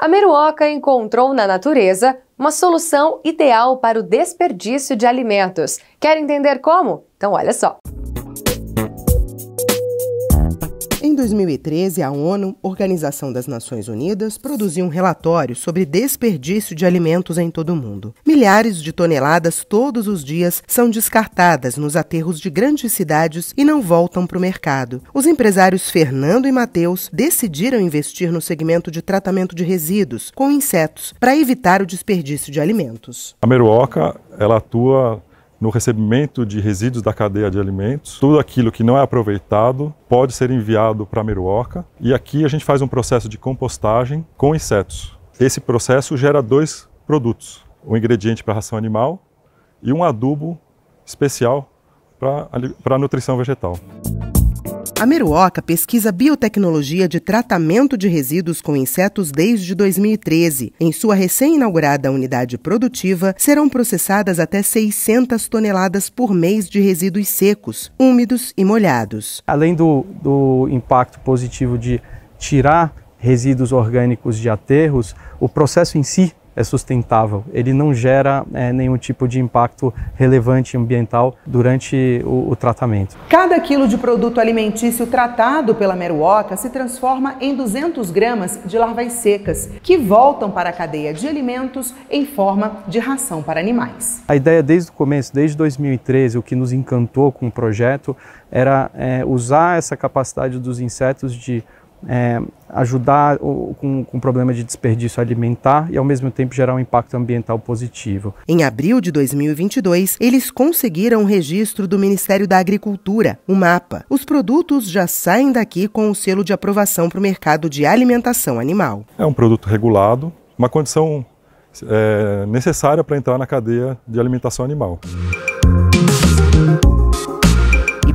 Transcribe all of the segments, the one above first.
A Meruoca encontrou na natureza uma solução ideal para o desperdício de alimentos. Quer entender como? Então olha só. 2013, a ONU, Organização das Nações Unidas, produziu um relatório sobre desperdício de alimentos em todo o mundo. Milhares de toneladas todos os dias são descartadas nos aterros de grandes cidades e não voltam para o mercado. Os empresários Fernando e Mateus decidiram investir no segmento de tratamento de resíduos com insetos para evitar o desperdício de alimentos. A Meruoca, ela atua no recebimento de resíduos da cadeia de alimentos. Tudo aquilo que não é aproveitado pode ser enviado para a Meruoca e aqui a gente faz um processo de compostagem com insetos. Esse processo gera dois produtos: um ingrediente para ração animal e um adubo especial para a nutrição vegetal. A Meruoca pesquisa biotecnologia de tratamento de resíduos com insetos desde 2013. Em sua recém-inaugurada unidade produtiva, serão processadas até 600 toneladas por mês de resíduos secos, úmidos e molhados. Além do, do impacto positivo de tirar resíduos orgânicos de aterros, o processo em si é sustentável. Ele não gera é, nenhum tipo de impacto relevante ambiental durante o, o, tratamento. Cada quilo de produto alimentício tratado pela meruoca se transforma em 200 gramas de larvas secas, que voltam para a cadeia de alimentos em forma de ração para animais. A ideia desde o começo, desde 2013, o que nos encantou com o projeto era é, usar essa capacidade dos insetos de é, ajudar o, com, com o problema de desperdício alimentar e, ao mesmo tempo, gerar um impacto ambiental positivo. Em abril de 2022, eles conseguiram o registro do Ministério da Agricultura, o MAPA. Os produtos já saem daqui com o selo de aprovação para o mercado de alimentação animal. É um produto regulado, uma condição é, necessária para entrar na cadeia de alimentação animal.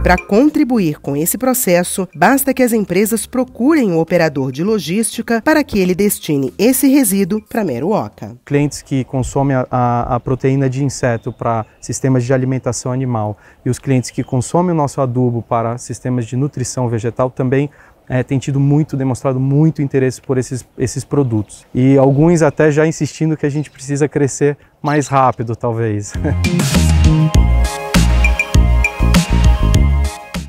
Para contribuir com esse processo, basta que as empresas procurem o um operador de logística para que ele destine esse resíduo para Meruoca. Clientes que consomem a, a, a proteína de inseto para sistemas de alimentação animal e os clientes que consomem o nosso adubo para sistemas de nutrição vegetal também é, tem tido muito, demonstrado muito interesse por esses, esses produtos. E alguns até já insistindo que a gente precisa crescer mais rápido, talvez.